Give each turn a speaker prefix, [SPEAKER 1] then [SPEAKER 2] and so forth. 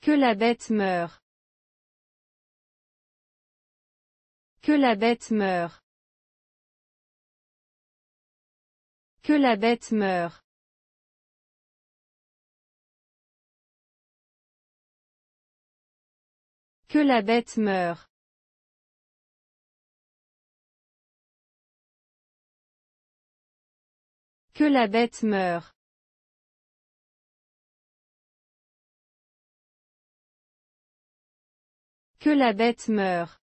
[SPEAKER 1] Que la bête meure. Que la bête meurt. Que la bête meurt. Que la bête meure. Que la bête meurt. Que la bête meure.